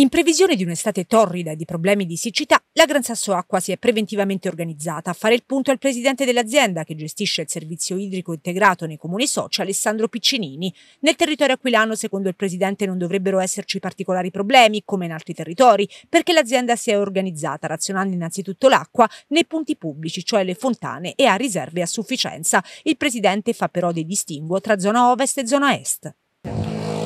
In previsione di un'estate torrida e di problemi di siccità, la Gran Sasso Acqua si è preventivamente organizzata a fare il punto è il presidente dell'azienda che gestisce il servizio idrico integrato nei comuni soci, Alessandro Piccinini. Nel territorio aquilano, secondo il presidente, non dovrebbero esserci particolari problemi, come in altri territori, perché l'azienda si è organizzata razionando innanzitutto l'acqua nei punti pubblici, cioè le fontane, e ha riserve a sufficienza. Il presidente fa però dei distinguo tra zona ovest e zona est.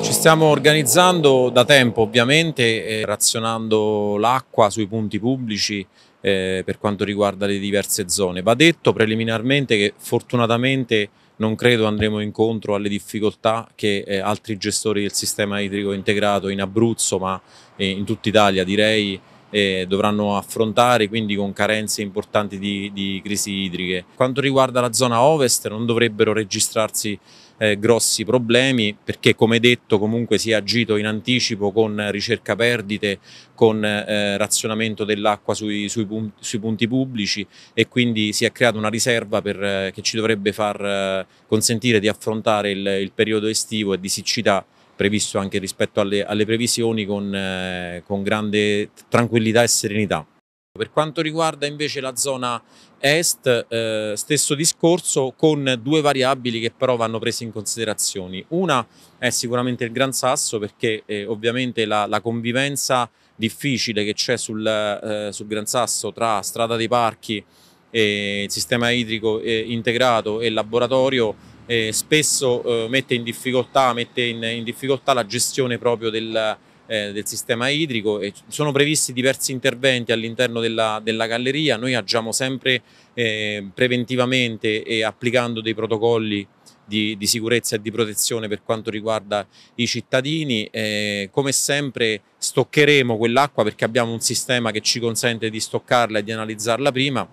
Ci stiamo organizzando da tempo ovviamente, eh, razionando l'acqua sui punti pubblici eh, per quanto riguarda le diverse zone. Va detto preliminarmente che fortunatamente non credo andremo incontro alle difficoltà che eh, altri gestori del sistema idrico integrato in Abruzzo ma eh, in tutta Italia direi eh, dovranno affrontare, quindi con carenze importanti di, di, crisi idriche. Quanto riguarda la zona ovest non dovrebbero registrarsi eh, grossi problemi perché come detto comunque si è agito in anticipo con ricerca perdite, con eh, razionamento dell'acqua sui, sui, punti, sui, punti pubblici e quindi si è creata una riserva per, eh, che ci dovrebbe far eh, consentire di affrontare il, il periodo estivo e di siccità previsto anche rispetto alle, alle previsioni con, eh, con grande tranquillità e serenità. Per quanto riguarda invece la zona est, eh, stesso discorso con due variabili che però vanno prese in considerazione. Una è sicuramente il Gran Sasso perché eh, ovviamente la, la, convivenza difficile che c'è sul, eh, sul, Gran Sasso tra strada dei parchi, il sistema idrico eh, integrato e laboratorio eh, spesso eh, mette, in difficoltà, mette in, in difficoltà, la gestione proprio del, eh, del sistema idrico. E sono previsti diversi interventi all'interno della, della, galleria, noi agiamo sempre eh, preventivamente e applicando dei protocolli di, di, sicurezza e di protezione per quanto riguarda i cittadini. Eh, come sempre stoccheremo quell'acqua perché abbiamo un sistema che ci consente di stoccarla e di analizzarla prima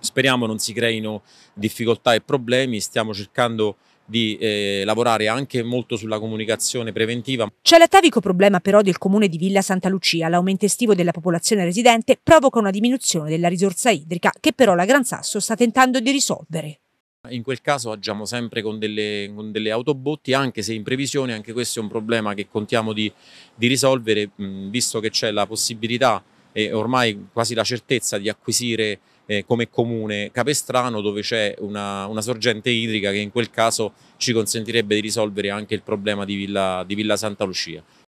Speriamo non si creino difficoltà e problemi, stiamo cercando di eh, lavorare anche molto sulla comunicazione preventiva. C'è l'atavico problema però del comune di Villa Santa Lucia, l'aumento estivo della popolazione residente provoca una diminuzione della risorsa idrica che però la Gran Sasso sta tentando di risolvere. In quel caso agiamo sempre con delle, con delle autobotti, anche se in previsione, anche questo è un problema che contiamo di, di risolvere, mh, visto che c'è la possibilità e ormai quasi la certezza di acquisire eh, come comune Capestrano dove c'è una, una, sorgente idrica che in quel caso ci consentirebbe di risolvere anche il problema di Villa, di Villa Santa Lucia.